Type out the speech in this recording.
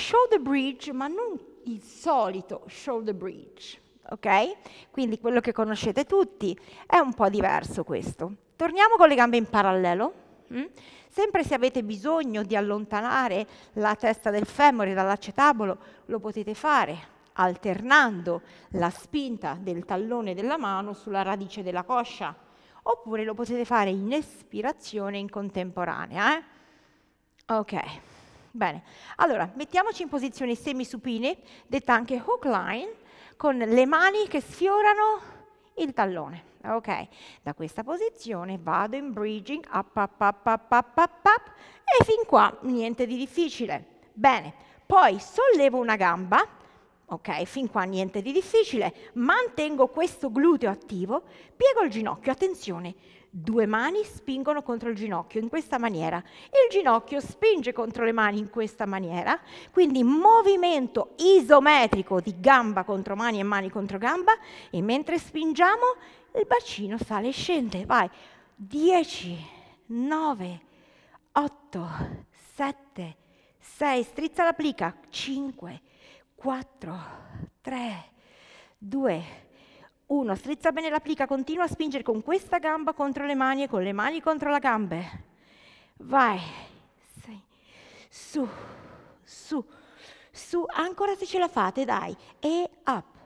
Show the bridge, ma non il solito show the bridge, ok? Quindi quello che conoscete tutti è un po' diverso questo. Torniamo con le gambe in parallelo. Mm? Sempre se avete bisogno di allontanare la testa del femore dall'acetabolo, lo potete fare alternando la spinta del tallone della mano sulla radice della coscia, oppure lo potete fare in espirazione in contemporanea. Eh? Ok. Bene, allora mettiamoci in posizione semisupine, detta anche hook line, con le mani che sfiorano il tallone. Ok, da questa posizione vado in bridging, up, up, up, up, up, up, up, e fin qua niente di difficile. Bene, poi sollevo una gamba, ok? Fin qua niente di difficile, mantengo questo gluteo attivo, piego il ginocchio, attenzione, due mani spingono contro il ginocchio in questa maniera, il ginocchio spinge contro le mani in questa maniera, quindi movimento isometrico di gamba contro mani e mani contro gamba e mentre spingiamo il bacino sale e scende, vai, 10, 9, 8, 7, 6, strizza la plica, 5, 4, 3, 2, 1. Strizza bene la plica, continua a spingere con questa gamba contro le mani e con le mani contro la gambe. Vai, sei, su, su, su, ancora se ce la fate, dai, e up.